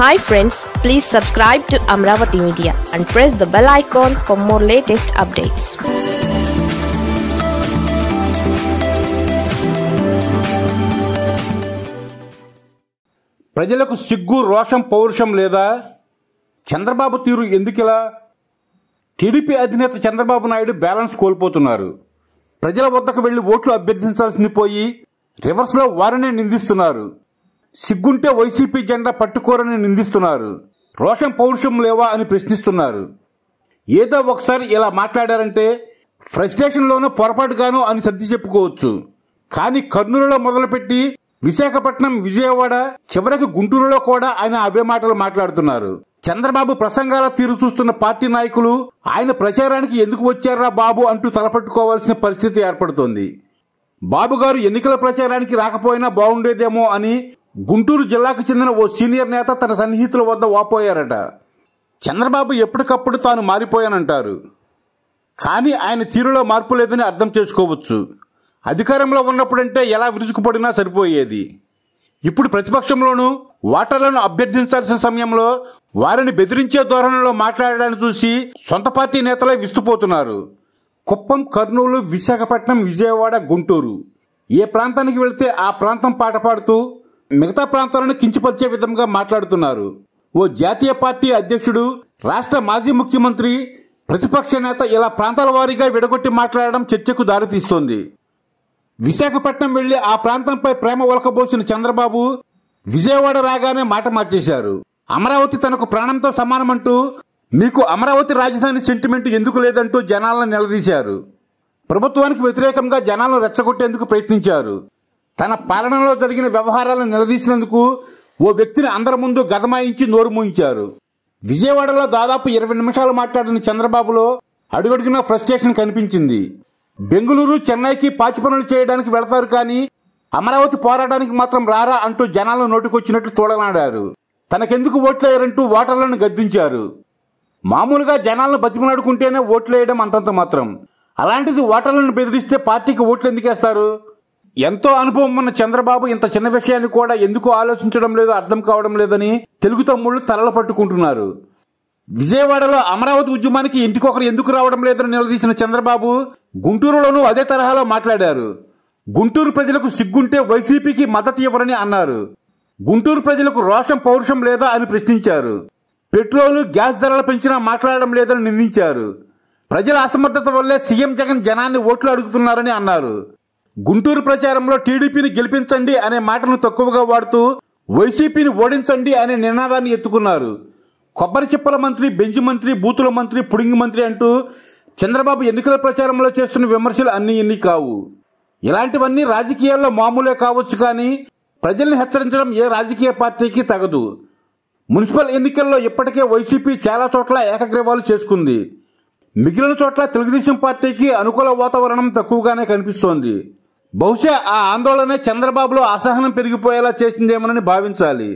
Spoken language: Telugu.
hi friends please subscribe to Amaravati media and press the bell icon for more latest updates ప్రజలకు సిగ్గు రోషం పౌరుషం లేదా చంద్రబాబు తీరు ఎందుకిలా టీడీపీ అధినేత చంద్రబాబు నాయుడు బ్యాలెన్స్ కోల్పోతున్నారు ప్రజల వద్దకు వెళ్లి ఓట్లు అభ్యర్థించాల్సింది పోయి రివర్స్లో వారినే నిందిస్తున్నారు సిగ్గుంటే వైసీపీ జెండా పట్టుకోరని నిందిస్తున్నారు రోషం పౌరుషం లేవా అని ప్రశ్నిస్తున్నారు ఏదో ఒకసారి ఇలా మాట్లాడారంటే ఫ్రస్ట్రేషన్లోనూ పొరపాటుగానో అని సర్ది చెప్పుకోవచ్చు కానీ కర్నూలులో మొదలుపెట్టి విశాఖపట్నం విజయవాడ చివరికి గుంటూరులో కూడా ఆయన అవే మాటలు మాట్లాడుతున్నారు చంద్రబాబు ప్రసంగాల తీరు చూస్తున్న పార్టీ నాయకులు ఆయన ప్రచారానికి ఎందుకు వచ్చారా బాబు అంటూ తలపట్టుకోవాల్సిన పరిస్థితి ఏర్పడుతోంది బాబు గారు ఎన్నికల ప్రచారానికి రాకపోయినా బాగుండేదేమో అని గుంటూరు జిల్లాకు చెందిన ఓ సీనియర్ నేత తన సన్నిహితుల వద్ద వాపోయారట చంద్రబాబు ఎప్పటికప్పుడు తాను మారిపోయానంటారు కానీ ఆయన తీరులో మార్పు లేదని అర్థం చేసుకోవచ్చు అధికారంలో ఉన్నప్పుడంటే ఎలా విరుచుకుపడినా సరిపోయేది ఇప్పుడు ప్రతిపక్షంలోనూ ఓటర్లను అభ్యర్థించాల్సిన సమయంలో వారిని బెదిరించే ధోరణిలో మాట్లాడడాన్ని చూసి సొంత పార్టీ నేతలే విస్తుపోతున్నారు కుప్పం కర్నూలు విశాఖపట్నం విజయవాడ గుంటూరు ఏ ప్రాంతానికి వెళితే ఆ ప్రాంతం పాట పాడుతూ మిగతా ప్రాంతాలను కించిపరిచే విధంగా మాట్లాడుతున్నారు ఓ జాతీయ పార్టీ అధ్యక్షుడు రాష్ట్ర మాజీ ముఖ్యమంత్రి ప్రతిపక్ష నేత ఇలా ప్రాంతాల వారీగా విడగొట్టి మాట్లాడడం చర్చకు దారితీస్తోంది విశాఖపట్నం వెళ్లి ఆ ప్రాంతంపై ప్రేమ ఒలకబోసిన చంద్రబాబు విజయవాడ రాగానే మాట మార్చేశారు అమరావతి తనకు ప్రాణంతో సమానమంటూ మీకు అమరావతి రాజధాని సెంటిమెంట్ ఎందుకు లేదంటూ జనాలను నిలదీశారు ప్రభుత్వానికి వ్యతిరేకంగా జనాలను రెచ్చగొట్టేందుకు ప్రయత్నించారు తన పాలనలో జరిగిన వ్యవహారాలను నిలదీసినందుకు ఓ వ్యక్తిని అందరి ముందు గదమాయించి నోరు మూయించారు విజయవాడలో దాదాపు ఇరవై నిమిషాలు మాట్లాడిన చంద్రబాబులో అడుగడుగున ఫ్రస్ట్రేషన్ కనిపించింది బెంగుళూరు చెన్నైకి పాచి పనులు చేయడానికి వెళతారు కానీ అమరావతి పోరాటానికి మాత్రం రారా అంటూ జనాలను నోటికొచ్చినట్లు తోడలాడారు తనకెందుకు ఓట్లేయరంటూ ఓటర్లను గద్దించారు మామూలుగా జనాలను బతిమలాడుకుంటేనే ఓట్లేయడం అంతంత మాత్రం అలాంటిది ఓటర్లను బెదిరిస్తే పార్టీకి ఓట్లు ఎందుకేస్తారు ఎంతో అనుభవం ఉన్న చంద్రబాబు ఇంత చిన్న విషయాన్ని కూడా ఎందుకు ఆలోచించడం లేదో అర్థం కావడం లేదని తెలుగు తమ్ముళ్ళు తలలు పట్టుకుంటున్నారు విజయవాడలో అమరావతి ఉద్యమానికి ఇంటికొకరు ఎందుకు రావడం లేదని నిలదీసిన చంద్రబాబు గుంటూరులోనూ అదే తరహాలో మాట్లాడారు గుంటూరు ప్రజలకు సిగ్గుంటే వైసీపీకి మద్దతు ఇవ్వరని అన్నారు గుంటూరు ప్రజలకు రోషం పౌరుషం లేదా అని ప్రశ్నించారు పెట్రోలు గ్యాస్ ధరలు పెంచినా మాట్లాడడం లేదని నిందించారు ప్రజల అసమర్థత వల్లే సీఎం జగన్ జనాన్ని ఓట్లు అడుగుతున్నారని అన్నారు గుంటూరు ప్రచారంలో టీడీపీని గెలిపించండి అనే మాటను తక్కువగా వాడుతూ వైసీపీని ఓడించండి అనే నినాదాన్ని ఎత్తుకున్నారు కొబ్బరి చిప్పల మంత్రి బెంజి మంత్రి బూతుల మంత్రి పుడింగి మంత్రి అంటూ చంద్రబాబు ఎన్నికల ప్రచారంలో చేస్తున్న విమర్శలు అన్ని ఎన్ని కావు ఇలాంటివన్నీ రాజకీయాల్లో మామూలే కావచ్చు కానీ ప్రజల్ని హెచ్చరించడం ఏ రాజకీయ పార్టీకి తగదు మున్సిపల్ ఎన్నికల్లో ఇప్పటికే వైసీపీ చాలా చోట్ల ఏకగ్రీవాలు చేసుకుంది మిగిలిన చోట్ల తెలుగుదేశం పార్టీకి అనుకూల వాతావరణం తక్కువగానే కనిపిస్తోంది బహుశా ఆ ఆందోళన చంద్రబాబులో అసహనం పెరిగిపోయేలా చేసిందేమోనని భావించాలి